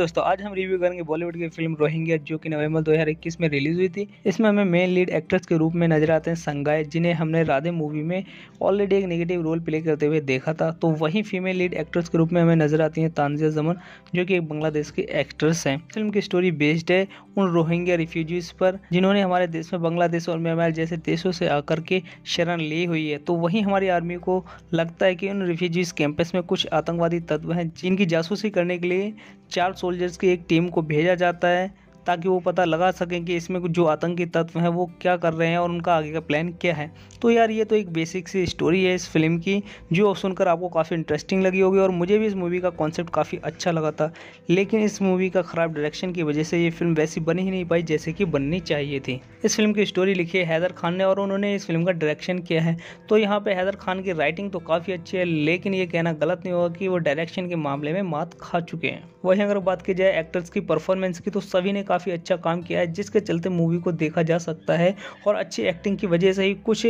दोस्तों आज हम रिव्यू करेंगे बॉलीवुड की फिल्म रोहिंग्या जो कि नवंबर 2021 में रिलीज हुई थी इसमें हमें मेन लीड एक्ट्रेस के रूप में नजर आते हैं संगाई जिन्हें हमने राधे मूवी में ऑलरेडी एक नेगेटिव रोल प्ले करते हुए देखा था तो वहीं फीमेल लीड एक्ट्रेस के रूप में हमें नजर आती है तानजिया जमन जो की एक बांग्लादेश की एक्ट्रेस है फिल्म की स्टोरी बेस्ड है उन रोहिंग्या रिफ्यूजीज पर जिन्होंने हमारे देश में बांग्लादेश और म्यांमार जैसे देशों से आकर के शरण ली हुई है तो वहीं हमारी आर्मी को लगता है कि उन रिफ्यूजीज कैंपस में कुछ आतंकवादी तत्व हैं जिनकी जासूसी करने के लिए चार सोल्जर्स की एक टीम को भेजा जाता है ताकि वो पता लगा सकें कि इसमें कुछ जो आतंकी तत्व हैं वो क्या कर रहे हैं और उनका आगे का प्लान क्या है तो यार ये तो एक बेसिक सी स्टोरी है इस फिल्म की जो सुनकर आपको काफ़ी इंटरेस्टिंग लगी होगी और मुझे भी इस मूवी का कॉन्सेप्ट काफ़ी अच्छा लगा था लेकिन इस मूवी का ख़राब डायरेक्शन की वजह से ये फिल्म वैसी बनी ही नहीं पाई जैसे कि बननी चाहिए थी इस फिल्म की स्टोरी लिखी है हैदर खान ने और उन्होंने इस फिल्म का डायरेक्शन किया है तो यहाँ पर हैदर खान की राइटिंग तो काफ़ी अच्छी है लेकिन ये कहना गलत नहीं होगा कि वो डायरेक्शन के मामले में मात खा चुके हैं वहीं अगर बात की जाए एक्टर्स की परफॉर्मेंस की तो सभी ने काफ़ी अच्छा काम किया है जिसके चलते मूवी को देखा जा सकता है और अच्छी एक्टिंग की वजह से ही कुछ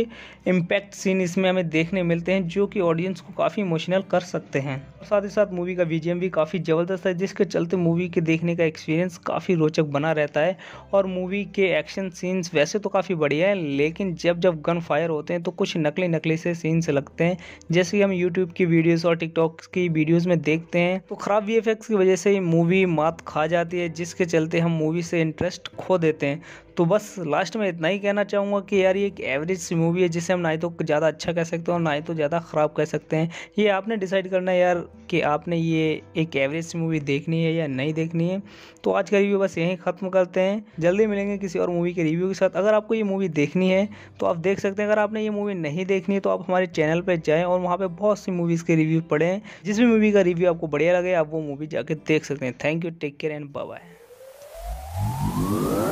इम्पैक्ट सीन इसमें हमें देखने मिलते हैं जो कि ऑडियंस को काफ़ी इमोशनल कर सकते हैं साथ ही साथ मूवी का विजियम भी काफ़ी ज़बरदस्त है जिसके चलते मूवी के देखने का एक्सपीरियंस काफ़ी रोचक बना रहता है और मूवी के एक्शन सीन्स वैसे तो काफ़ी बढ़िया है लेकिन जब जब गन फायर होते हैं तो कुछ नकली नकली से सीन्स लगते हैं जैसे कि हम यूट्यूब की वीडियोज़ और टिकटॉक की वीडियोज़ में देखते हैं तो ख़राब वी की वजह से मूवी मात खा जाती है जिसके चलते हम मूवी मूवी से इंटरेस्ट खो देते हैं तो बस लास्ट में इतना ही कहना चाहूँगा कि यार ये एक एवरेज सी मूवी है जिसे हम ना ही तो ज़्यादा अच्छा कह सकते हैं और ना ही तो ज़्यादा ख़राब कह सकते हैं ये आपने डिसाइड करना है यार कि आपने ये एक एवरेज सी मूवी देखनी है या नहीं देखनी है तो आज का रिव्यू बस यहीं ख़त्म करते हैं जल्दी मिलेंगे किसी और मूवी के रिव्यू के साथ अगर आपको ये मूवी देखनी है तो आप देख सकते हैं अगर आपने ये मूवी नहीं देखनी है तो आप हमारे चैनल पर जाएँ और वहाँ पर बहुत सी मूवीज़ के रिव्यू पढ़ें जिस भी मूवी का रिव्यू आपको बढ़िया लगे आप वो मूवी जाके देख सकते हैं thank you take care and bye Whoa.